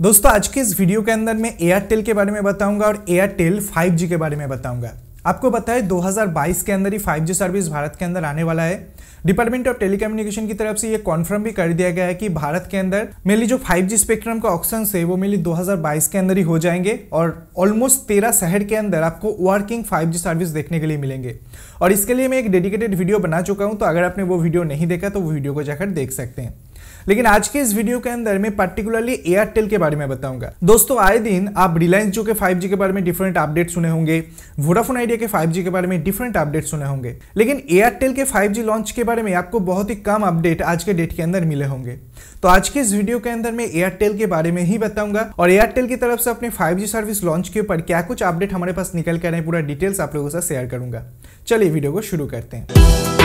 दोस्तों आज के इस वीडियो के अंदर मैं एयरटेल के बारे में बताऊंगा और एयरटेल 5G के बारे में बताऊंगा आपको पता है 2022 के अंदर ही 5G सर्विस भारत के अंदर आने वाला है डिपार्टमेंट ऑफ टेलीकम्युनिकेशन की तरफ से ये कॉन्फर्म भी कर दिया गया है कि भारत के अंदर मेरी जो 5G स्पेक्ट्रम का ऑप्शन है वो मेनली 2022 के अंदर ही हो जाएंगे और ऑलमोस्ट तेरह शहर के अंदर आपको वर्किंग 5G सर्विस देखने के लिए मिलेंगे और इसके लिए मैं एक डेडिकेटेड वीडियो बना चुका हूँ तो अगर आपने वो वीडियो नहीं देखा तो वो वीडियो को जाकर देख सकते हैं लेकिन आज के इस वीडियो के अंदर मैं पर्टिकुलरली एयरटेल के बारे में बताऊंगा दोस्तों आए दिन आप रिलायंस जो के फाइव के बारे में डिफरेंट अपडेट सुने होंगे वोडाफोन आइडिया के फाइव के बारे में डिफरेंट अपडेट सुने होंगे लेकिन एयरटेल के फाइव लॉन्च के बारे में आपको बहुत ही कम अपडेट आज के डेट के अंदर मिले होंगे तो आज के इस वीडियो के अंदर मैं एयरटेल के बारे में ही बताऊंगा और एयरटेल की तरफ से अपने फाइव सर्विस लॉन्च के ऊपर क्या कुछ अपडेट हमारे पास निकल कर रहे हैं पूरा डिटेल्स आप लोगों से शेयर करूंगा चलिए वीडियो को शुरू करते हैं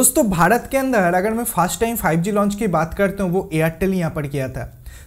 दोस्तों भारत के अंदर अगर मैं फर्स्ट टाइम 5G लॉन्च की बात करता हूँ वो एयरटेल यहाँ पर किया था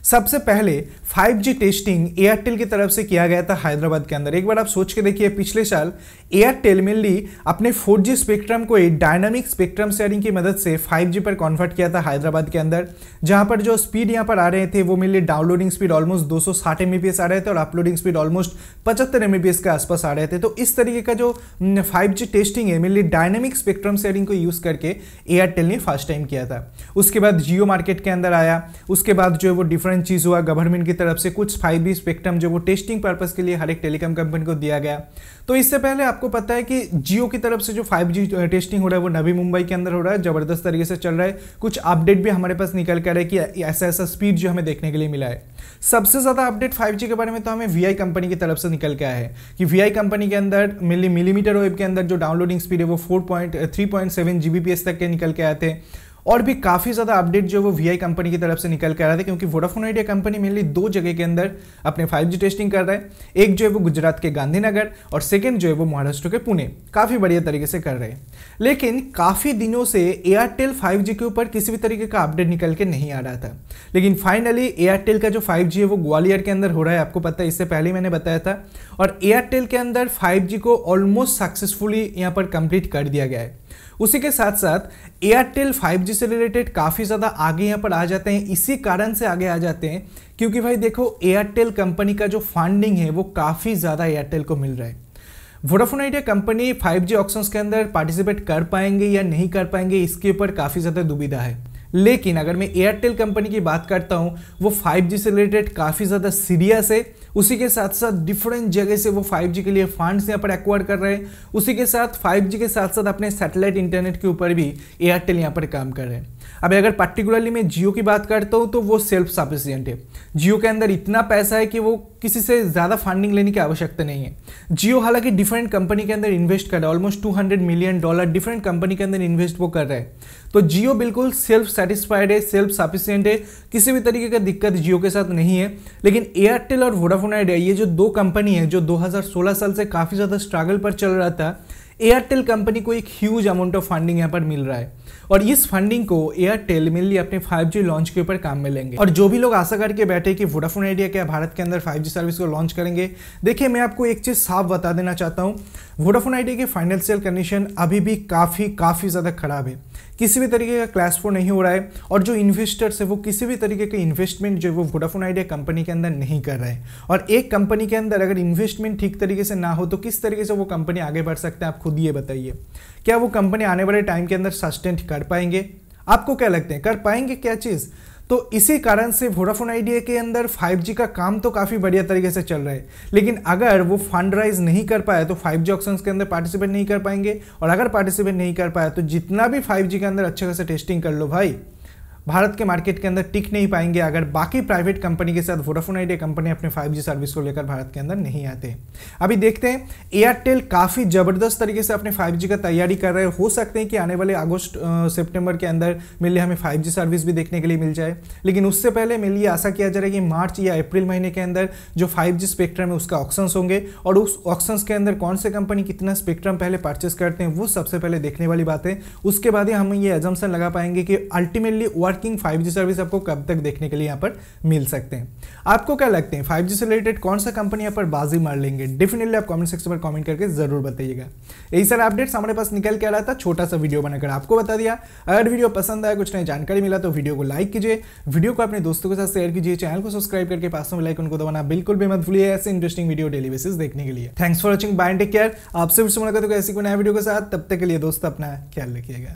सबसे पहले 5G टेस्टिंग एयरटेल की तरफ से किया गया था हैदराबाद के अंदर एक बार आप सोच के देखिए पिछले साल एयरटेल मेनली अपने 4G स्पेक्ट्रम को डायनामिक स्पेक्ट्रम शेयरिंग की मदद से 5G पर कन्वर्ट किया था हैदराबाद के अंदर जहां पर जो स्पीड यहां पर आ रहे थे वो मेनली डाउनलोडिंग स्पीड ऑलमोस्ट दो सौ आ रहे थे और अपलोडिंग स्पीड ऑलमोस्ट पचहत्तर एम के आसपास आ रहे थे तो इस तरीके का जो फाइव टेस्टिंग है मेनली डायनामिक स्पेक्ट्रम शेयरिंग को यूज़ करके एयरटेल ने फर्स्ट टाइम किया था उसके बाद जियो मार्केट के अंदर आया उसके बाद जो है वो डिफरेंट डिफरेंट चीज़ हुआ गवर्नमेंट की तरफ से कुछ फाइव बी स्पेक्ट्रम जो वो टेस्टिंग पर्पज़ के लिए हर एक टेलीकॉम कंपनी को दिया गया तो इससे पहले आपको पता है कि जियो की तरफ से जो फाइव जी टेस्टिंग हो रहा है वो नवी मुंबई के अंदर हो रहा है ज़बरदस्त तरीके से चल रहा है कुछ अपडेट भी हमारे पास निकल कर है कि ऐसा ऐसा स्पीड जो हमें देखने के लिए मिला है सबसे ज़्यादा अपडेट फाइव के बारे में तो हमें वी कंपनी की तरफ से निकल के आया है कि वी कंपनी के अंदर मिली मिलीमीटर वेब के अंदर जो डाउनलोडिंग स्पीड है वो फोर पॉइंट तक के निकल के आए थे और भी काफ़ी ज़्यादा अपडेट जो वो वी कंपनी की तरफ से निकल कर रहा था क्योंकि वोडाफोन आइडिया कंपनी मेनली दो जगह के अंदर अपने 5G टेस्टिंग कर रहा है एक जो है वो गुजरात के गांधीनगर और सेकेंड जो है वो महाराष्ट्र के पुणे काफ़ी बढ़िया तरीके से कर रहे हैं लेकिन काफ़ी दिनों से एयरटेल फाइव के ऊपर किसी भी तरीके का अपडेट निकल के नहीं आ रहा था लेकिन फाइनली एयरटेल का जो फाइव है वो ग्वालियर के अंदर हो रहा है आपको पता है इससे पहले मैंने बताया था और एयरटेल के अंदर फाइव को ऑलमोस्ट सक्सेसफुली यहाँ पर कंप्लीट कर दिया गया है उसी के साथ साथ एयरटेल 5G से रिलेटेड काफ़ी ज़्यादा आगे यहाँ पर आ जाते हैं इसी कारण से आगे आ जाते हैं क्योंकि भाई देखो एयरटेल कंपनी का जो फंडिंग है वो काफ़ी ज़्यादा एयरटेल को मिल रहा है Vodafone idea company 5G options के अंदर पार्टिसिपेट कर पाएंगे या नहीं कर पाएंगे इसके ऊपर काफ़ी ज़्यादा दुविधा है लेकिन अगर मैं एयरटेल कंपनी की बात करता हूँ वो 5G से रिलेटेड काफ़ी ज़्यादा सीरियस है उसी के साथ साथ डिफरेंट जगह से वो 5G के लिए फंड्स यहाँ पर एक्वायर कर रहे हैं उसी के साथ 5G के साथ साथ अपने सैटेलाइट इंटरनेट के ऊपर भी एयरटेल यहाँ पर काम कर रहे हैं अब अगर पर्टिकुलरली मैं जियो की बात करता हूँ तो वो सेल्फ सफिशियंट है जियो के अंदर इतना पैसा है कि वो किसी से ज़्यादा फंडिंग लेने की आवश्यकता नहीं है जियो हालांकि डिफरेंट कंपनी के अंदर इन्वेस्ट कर रहा है almost 200 million dollar different company के अंदर इन्वेस्ट वो कर रहा है तो जियो बिल्कुल सेल्फ सेटिस्फाइड है सेल्फ सफिशियंट है किसी भी तरीके का दिक्कत जियो के साथ नहीं है लेकिन एयरटेल और वोडाफोन आइडिया ये जो दो कंपनी है जो 2016 साल से काफ़ी ज़्यादा स्ट्रगल पर चल रहा था एयरटेल कंपनी को एक ह्यूज अमाउंट ऑफ फंडिंग यहाँ पर मिल रहा है और इस फंडिंग को एयरटेल मेनली अपने 5G लॉन्च के ऊपर काम में लेंगे और जो भी लोग आशा करके बैठे कि वोडाफोन आइडिया क्या भारत के अंदर 5G सर्विस को लॉन्च करेंगे देखिए मैं आपको एक चीज़ साफ बता देना चाहता हूँ वोडाफोन आइडिया की फाइनेंशियल कंडीशन अभी भी काफ़ी काफ़ी ज़्यादा खराब है किसी भी तरीके का क्लास फोर नहीं हो रहा है और जो इन्वेस्टर्स है वो किसी भी तरीके का इन्वेस्टमेंट जो है वो वोडाफोन आइडिया कंपनी के अंदर नहीं कर रहे हैं और एक कंपनी के अंदर अगर इन्वेस्टमेंट ठीक तरीके से ना हो तो किस तरीके से वो कंपनी आगे बढ़ सकते हैं आप खुद ये बताइए क्या वो कंपनी आने वाले टाइम के अंदर सस्टेंट कर पाएंगे आपको क्या लगते हैं कर पाएंगे क्या चीज़ तो इसी कारण से वोडाफोन आइडिया के अंदर 5G का काम तो काफ़ी बढ़िया तरीके से चल रहा है लेकिन अगर वो फंड राइज नहीं कर पाया तो 5G ऑक्शंस के अंदर पार्टिसिपेट नहीं कर पाएंगे और अगर पार्टिसिपेट नहीं कर पाया तो जितना भी 5G के अंदर अच्छे खासे टेस्टिंग कर लो भाई भारत के मार्केट के अंदर टिक नहीं पाएंगे अगर बाकी प्राइवेट कंपनी के साथ वोडाफोन आइडिया कंपनी अपने 5G सर्विस को लेकर भारत के अंदर नहीं आते अभी देखते हैं एयरटेल काफ़ी ज़बरदस्त तरीके से अपने 5G का तैयारी कर रहे हैं हो सकते हैं कि आने वाले अगस्त सितंबर के अंदर मिले हमें 5G सर्विस भी देखने के लिए मिल जाए लेकिन उससे पहले मेरे लिए आशा किया जा रहा है कि मार्च या अप्रैल महीने के अंदर जो जी स्पेक्ट्रम है उसका ऑक्शंस होंगे और उस ऑक्शंस के अंदर कौन से कंपनी कितना स्पेक्ट्रम पहले परचेस करते हैं वो सबसे पहले देखने वाली बात है उसके बाद ही हम ये एजम्सन लगा पाएंगे कि अल्टीमेटली पार्किंग 5G सर्विस आपको कब तक देखने के लिए यहाँ पर मिल सकते हैं आपको क्या लगते हैं 5G से रिलेटेड कौन सा कंपनी यहाँ पर बाजी मार लेंगे डेफिनेटली आप कमेंट सेक्शन पर कमेंट करके जरूर बताइएगा यही सारा अपडेट्स हमारे पास निकल के आ रहा था छोटा सा वीडियो बनाकर आपको बता दिया अगर वीडियो पसंद आया कुछ नई जानकारी मिला तो वीडियो को लाइक कीजिए वीडियो को अपने दोस्तों के साथ शेयर कीजिए चैनल को सब्सक्राइब करके पास में लाइक उनको दबाना बिल्कुल भी मत भूलिए ऐसे इंटरेस्टिंग वीडियो डेली बेसिस देखने के लिए thanks for watching bye take care आपसे फिर से मुलाकात होगा ऐसी को नया वीडियो के साथ तब तक के लिए दोस्तों अपना ख्याल रखिएगा